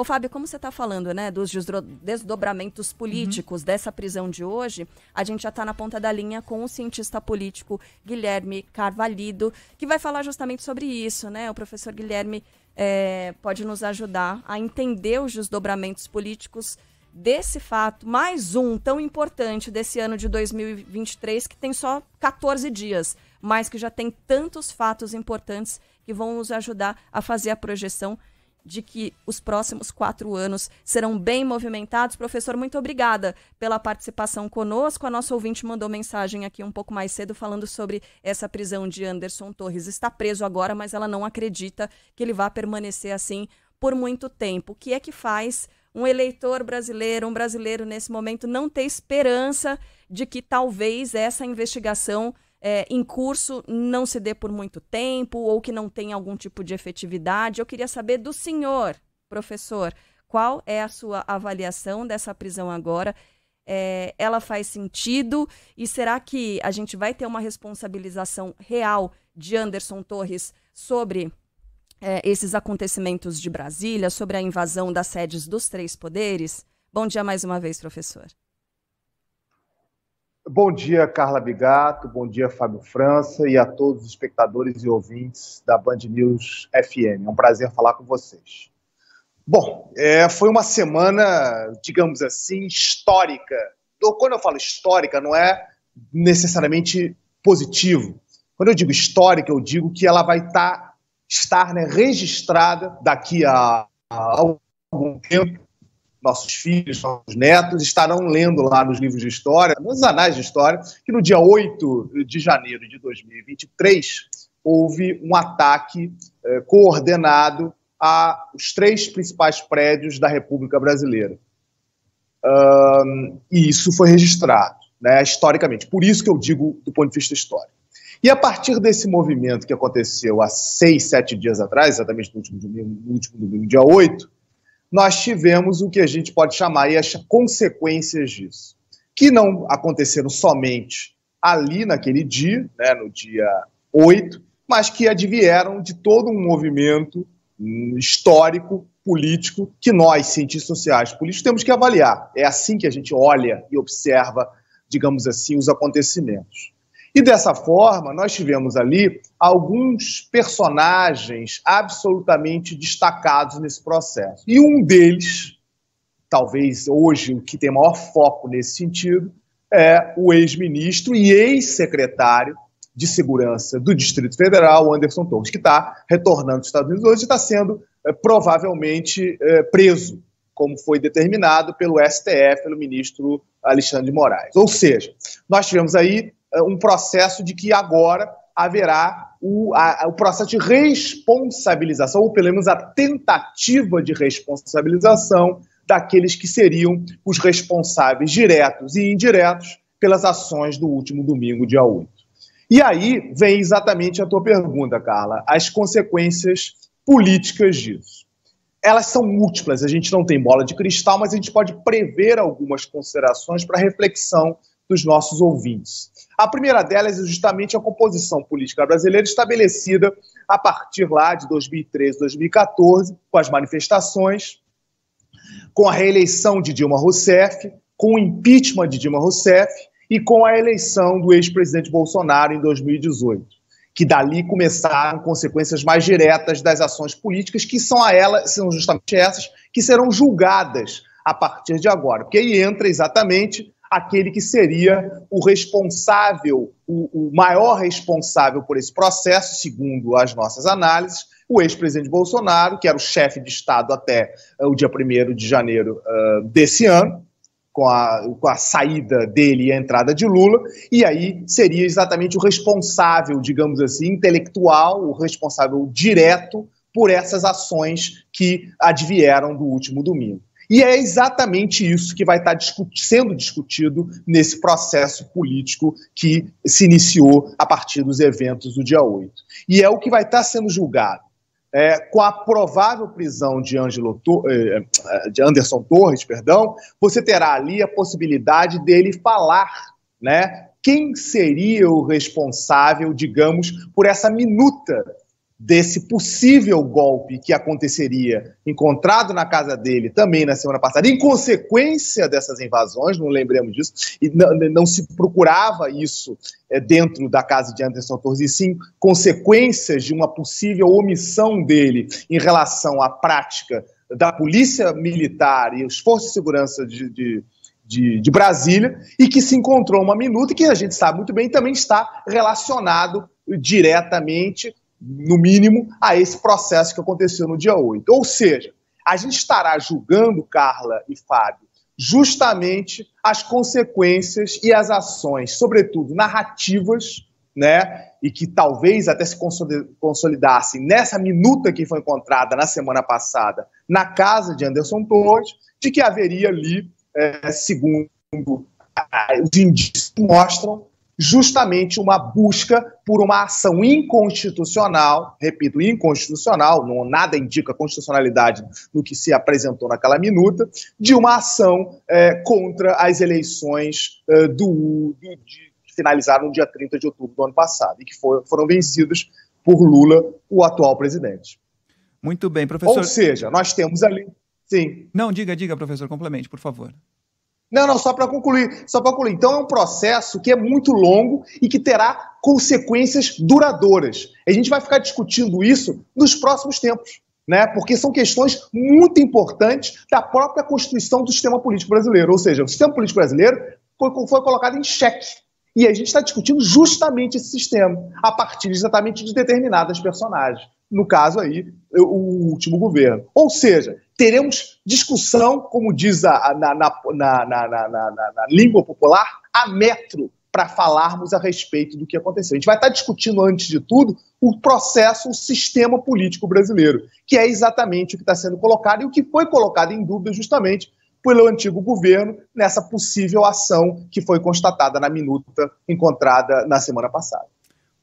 Ô, Fábio, como você está falando, né, dos desdobramentos políticos uhum. dessa prisão de hoje, a gente já está na ponta da linha com o cientista político Guilherme Carvalhido, que vai falar justamente sobre isso, né? O professor Guilherme é, pode nos ajudar a entender os desdobramentos políticos desse fato, mais um tão importante desse ano de 2023, que tem só 14 dias, mas que já tem tantos fatos importantes que vão nos ajudar a fazer a projeção de que os próximos quatro anos serão bem movimentados. Professor, muito obrigada pela participação conosco. A nossa ouvinte mandou mensagem aqui um pouco mais cedo falando sobre essa prisão de Anderson Torres. Está preso agora, mas ela não acredita que ele vá permanecer assim por muito tempo. O que é que faz um eleitor brasileiro, um brasileiro nesse momento, não ter esperança de que talvez essa investigação é, em curso não se dê por muito tempo ou que não tenha algum tipo de efetividade. Eu queria saber do senhor, professor, qual é a sua avaliação dessa prisão agora? É, ela faz sentido? E será que a gente vai ter uma responsabilização real de Anderson Torres sobre é, esses acontecimentos de Brasília, sobre a invasão das sedes dos três poderes? Bom dia mais uma vez, professor. Bom dia, Carla Bigato, bom dia, Fábio França e a todos os espectadores e ouvintes da Band News FM. É um prazer falar com vocês. Bom, é, foi uma semana, digamos assim, histórica. Quando eu falo histórica, não é necessariamente positivo. Quando eu digo histórica, eu digo que ela vai tá, estar né, registrada daqui a, a algum tempo nossos filhos, nossos netos, estarão lendo lá nos livros de história, nos anais de história, que no dia 8 de janeiro de 2023 houve um ataque eh, coordenado aos três principais prédios da República Brasileira. Um, e isso foi registrado, né, historicamente. Por isso que eu digo do ponto de vista histórico. E a partir desse movimento que aconteceu há seis, sete dias atrás, exatamente no último domingo, no último domingo dia 8, nós tivemos o que a gente pode chamar as consequências disso, que não aconteceram somente ali naquele dia, né, no dia 8, mas que advieram de todo um movimento hum, histórico, político, que nós, cientistas sociais políticos, temos que avaliar. É assim que a gente olha e observa, digamos assim, os acontecimentos. E dessa forma, nós tivemos ali alguns personagens absolutamente destacados nesse processo. E um deles, talvez hoje o que tem maior foco nesse sentido, é o ex-ministro e ex-secretário de Segurança do Distrito Federal, Anderson Torres, que está retornando dos Estados Unidos hoje e está sendo é, provavelmente é, preso, como foi determinado pelo STF, pelo ministro Alexandre de Moraes. Ou seja, nós tivemos aí é, um processo de que agora haverá o, a, o processo de responsabilização, ou pelo menos a tentativa de responsabilização daqueles que seriam os responsáveis diretos e indiretos pelas ações do último domingo, dia 8. E aí vem exatamente a tua pergunta, Carla, as consequências políticas disso. Elas são múltiplas, a gente não tem bola de cristal, mas a gente pode prever algumas considerações para reflexão dos nossos ouvintes. A primeira delas é justamente a composição política brasileira estabelecida a partir lá de 2013, 2014, com as manifestações, com a reeleição de Dilma Rousseff, com o impeachment de Dilma Rousseff e com a eleição do ex-presidente Bolsonaro em 2018, que dali começaram consequências mais diretas das ações políticas, que são a elas, são justamente essas que serão julgadas a partir de agora, porque aí entra exatamente aquele que seria o responsável, o, o maior responsável por esse processo, segundo as nossas análises, o ex-presidente Bolsonaro, que era o chefe de Estado até eh, o dia 1 de janeiro uh, desse ano, com a, com a saída dele e a entrada de Lula, e aí seria exatamente o responsável, digamos assim, intelectual, o responsável direto por essas ações que advieram do último domingo. E é exatamente isso que vai estar tá discuti sendo discutido nesse processo político que se iniciou a partir dos eventos do dia 8. E é o que vai estar tá sendo julgado. É, com a provável prisão de, Angelo, é, é, de Anderson Torres, perdão, você terá ali a possibilidade dele falar, né? Quem seria o responsável, digamos, por essa minuta desse possível golpe que aconteceria, encontrado na casa dele também na semana passada, em consequência dessas invasões, não lembremos disso, e não, não se procurava isso é, dentro da casa de Anderson Torres, e sim consequências de uma possível omissão dele em relação à prática da polícia militar e os forças de segurança de, de de, de, Brasília e que se encontrou uma minuta que a gente sabe muito bem também está relacionado diretamente no mínimo, a esse processo que aconteceu no dia 8. Ou seja, a gente estará julgando, Carla e Fábio, justamente as consequências e as ações, sobretudo narrativas, né, e que talvez até se consolidassem nessa minuta que foi encontrada na semana passada na casa de Anderson Torres, de que haveria ali, é, segundo ah, os indícios mostram, justamente uma busca por uma ação inconstitucional, repito, inconstitucional, não, nada indica constitucionalidade no que se apresentou naquela minuta, de uma ação é, contra as eleições é, do, de, de, que finalizaram no dia 30 de outubro do ano passado e que foram vencidas por Lula, o atual presidente. Muito bem, professor. Ou seja, nós temos ali. Sim. Não, diga, diga, professor, complemente, por favor. Não, não, só para concluir, só para concluir. Então é um processo que é muito longo e que terá consequências duradouras. A gente vai ficar discutindo isso nos próximos tempos, né? Porque são questões muito importantes da própria constituição do sistema político brasileiro, ou seja, o sistema político brasileiro foi, foi colocado em xeque. E a gente está discutindo justamente esse sistema, a partir exatamente de determinadas personagens. No caso aí, o último governo. Ou seja, teremos discussão, como diz a, na, na, na, na língua popular, a metro para falarmos a respeito do que aconteceu. A gente vai estar tá discutindo, antes de tudo, o processo, o sistema político brasileiro, que é exatamente o que está sendo colocado e o que foi colocado em dúvida justamente pelo antigo governo nessa possível ação que foi constatada na minuta encontrada na semana passada.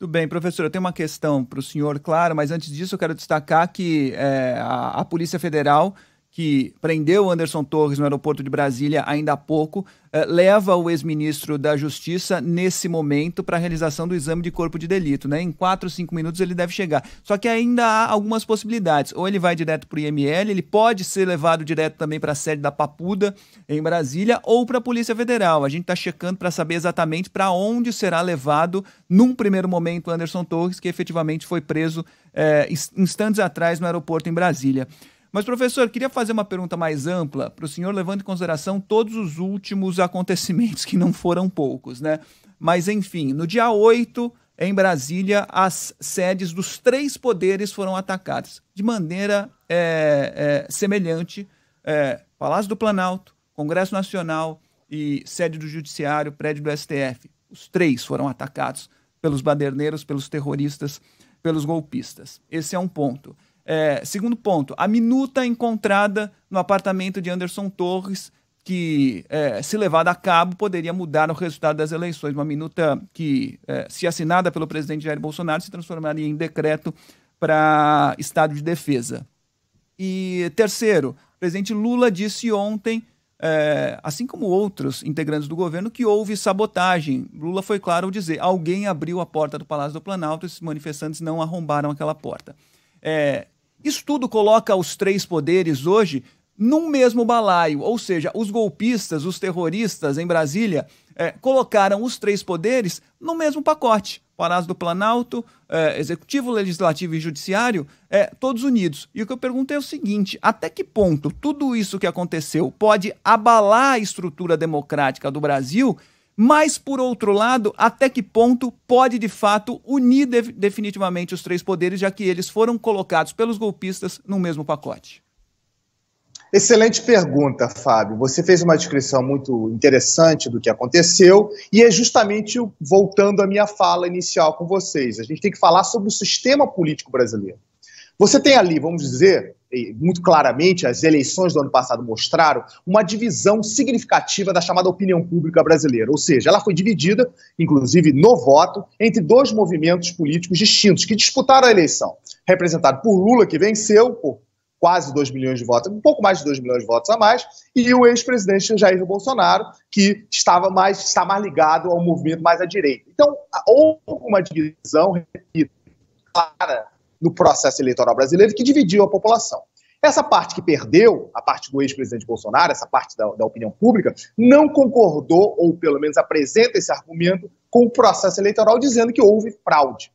Tudo bem, professor, eu tenho uma questão para o senhor, claro, mas antes disso eu quero destacar que é, a, a Polícia Federal que prendeu Anderson Torres no aeroporto de Brasília ainda há pouco, eh, leva o ex-ministro da Justiça nesse momento para a realização do exame de corpo de delito. Né? Em 4, 5 minutos ele deve chegar. Só que ainda há algumas possibilidades. Ou ele vai direto para o IML, ele pode ser levado direto também para a sede da Papuda, em Brasília, ou para a Polícia Federal. A gente está checando para saber exatamente para onde será levado, num primeiro momento, Anderson Torres, que efetivamente foi preso é, instantes atrás no aeroporto em Brasília. Mas, professor, queria fazer uma pergunta mais ampla para o senhor, levando em consideração todos os últimos acontecimentos, que não foram poucos, né? Mas, enfim, no dia 8, em Brasília, as sedes dos três poderes foram atacadas de maneira é, é, semelhante: é, Palácio do Planalto, Congresso Nacional e sede do Judiciário, prédio do STF. Os três foram atacados pelos baderneiros, pelos terroristas, pelos golpistas. Esse é um ponto. É, segundo ponto, a minuta encontrada no apartamento de Anderson Torres, que, é, se levada a cabo, poderia mudar o resultado das eleições. Uma minuta que, é, se assinada pelo presidente Jair Bolsonaro, se transformaria em decreto para estado de defesa. E terceiro, o presidente Lula disse ontem é, assim como outros integrantes do governo, que houve sabotagem. Lula foi claro ao dizer: alguém abriu a porta do Palácio do Planalto e os manifestantes não arrombaram aquela porta. É, isso tudo coloca os três poderes hoje num mesmo balaio, ou seja, os golpistas, os terroristas em Brasília é, colocaram os três poderes no mesmo pacote. Palácio do Planalto, é, Executivo, Legislativo e Judiciário, é, todos unidos. E o que eu perguntei é o seguinte: até que ponto tudo isso que aconteceu pode abalar a estrutura democrática do Brasil mas, por outro lado, até que ponto pode de fato unir de definitivamente os três poderes, já que eles foram colocados pelos golpistas no mesmo pacote? Excelente pergunta, Fábio. Você fez uma descrição muito interessante do que aconteceu e é justamente voltando à minha fala inicial com vocês. A gente tem que falar sobre o sistema político brasileiro. Você tem ali, vamos dizer, muito claramente, as eleições do ano passado mostraram uma divisão significativa da chamada opinião pública brasileira. Ou seja, ela foi dividida, inclusive no voto, entre dois movimentos políticos distintos que disputaram a eleição. Representado por Lula, que venceu por quase 2 milhões de votos, um pouco mais de 2 milhões de votos a mais, e o ex-presidente Jair Bolsonaro, que estava mais, está mais ligado ao movimento mais à direita. Então, houve uma divisão, repito, clara no processo eleitoral brasileiro que dividiu a população. Essa parte que perdeu, a parte do ex-presidente Bolsonaro, essa parte da, da, opinião pública, não concordou, ou pelo menos apresenta esse argumento, com o processo eleitoral, dizendo que houve fraude.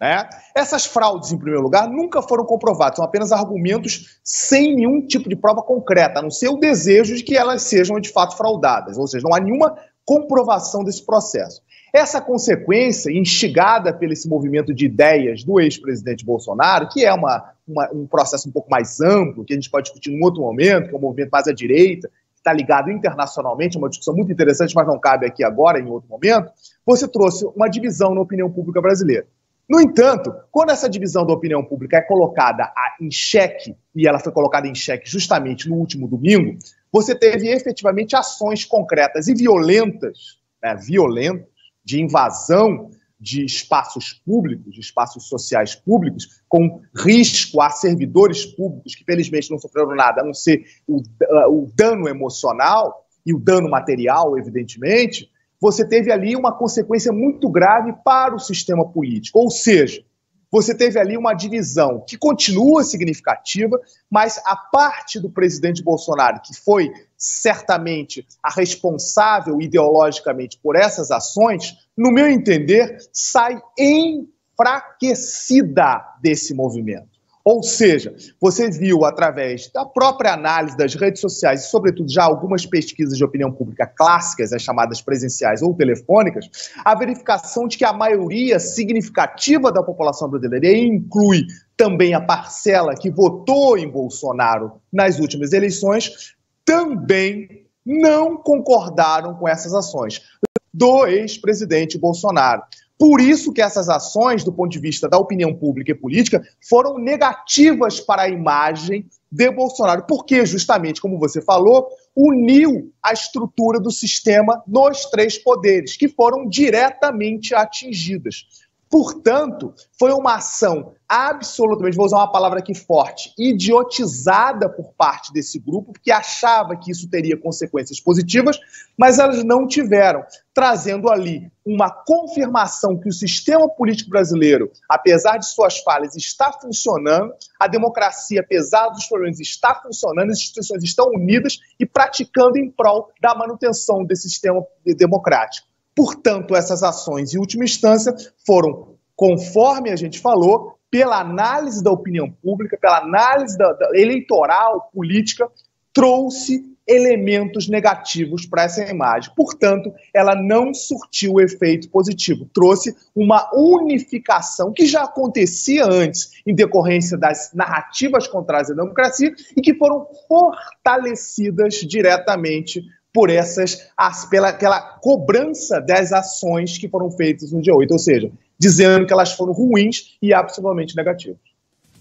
Né? Essas fraudes, em primeiro lugar, nunca foram comprovadas, são apenas argumentos sem nenhum tipo de prova concreta, a não ser o desejo de que elas sejam de fato fraudadas, ou seja, não há nenhuma comprovação desse processo. Essa consequência, instigada pelo esse movimento de ideias do ex-presidente Bolsonaro, que é uma, uma, um processo um pouco mais amplo, que a gente pode discutir em outro momento, que é um movimento mais à direita, que está ligado internacionalmente, é uma discussão muito interessante, mas não cabe aqui agora, em outro momento, você trouxe uma divisão na opinião pública brasileira. No entanto, quando essa divisão da opinião pública é colocada em xeque, e ela foi colocada em xeque justamente no último domingo, você teve efetivamente ações concretas e violentas, né, violentas, de invasão de espaços públicos, de espaços sociais públicos, com risco a servidores públicos que felizmente não sofreram nada, a não ser o, uh, o dano emocional e o dano material, evidentemente, você teve ali uma consequência muito grave para o sistema político. Ou seja, você teve ali uma divisão que continua significativa, mas a parte do presidente Bolsonaro, que foi certamente a responsável ideologicamente por essas ações, no meu entender, sai enfraquecida desse movimento. Ou seja, você viu através da própria análise das redes sociais e, sobretudo, já algumas pesquisas de opinião pública clássicas, as chamadas presenciais ou telefônicas, a verificação de que a maioria significativa da população brasileira e inclui também a parcela que votou em Bolsonaro nas últimas eleições, também não concordaram com essas ações do ex-presidente Bolsonaro. Por isso que essas ações, do ponto de vista da opinião pública e política, foram negativas para a imagem de Bolsonaro, porque justamente, como você falou, uniu a estrutura do sistema nos três poderes, que foram diretamente atingidas. Portanto, foi uma ação absolutamente, vou usar uma palavra aqui forte, idiotizada por parte desse grupo, porque achava que isso teria consequências positivas, mas elas não tiveram, trazendo ali uma confirmação que o sistema político brasileiro, apesar de suas falhas, está funcionando, a democracia, apesar dos problemas, está funcionando, as instituições estão unidas e praticando em prol da manutenção desse sistema democrático. Portanto, essas ações, em última instância, foram, conforme a gente falou, pela análise da opinião pública, pela análise da, da eleitoral, política, trouxe elementos negativos para essa imagem. Portanto, ela não surtiu efeito positivo, trouxe uma unificação que já acontecia antes em decorrência das narrativas contra a democracia e que foram fortalecidas diretamente por essas pela, pela cobrança das ações que foram feitas no dia 8, ou seja, dizendo que elas foram ruins e absolutamente negativas.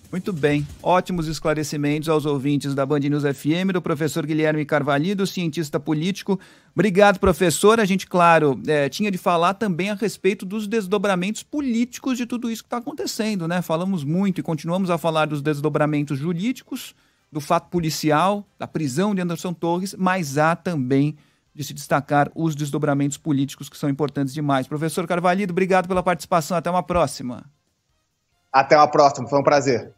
Muito bem, ótimos esclarecimentos aos ouvintes da Band News FM, do professor Guilherme Carvalho, cientista político. Obrigado, professor. A gente, claro, é, tinha de falar também a respeito dos desdobramentos políticos de tudo isso que está acontecendo, né? Falamos muito e continuamos a falar dos desdobramentos jurídicos, do fato policial, da prisão de Anderson Torres, mas há também de se destacar os desdobramentos políticos que são importantes demais. Professor Carvalho, obrigado pela participação. Até uma próxima. Até uma próxima. Foi um prazer.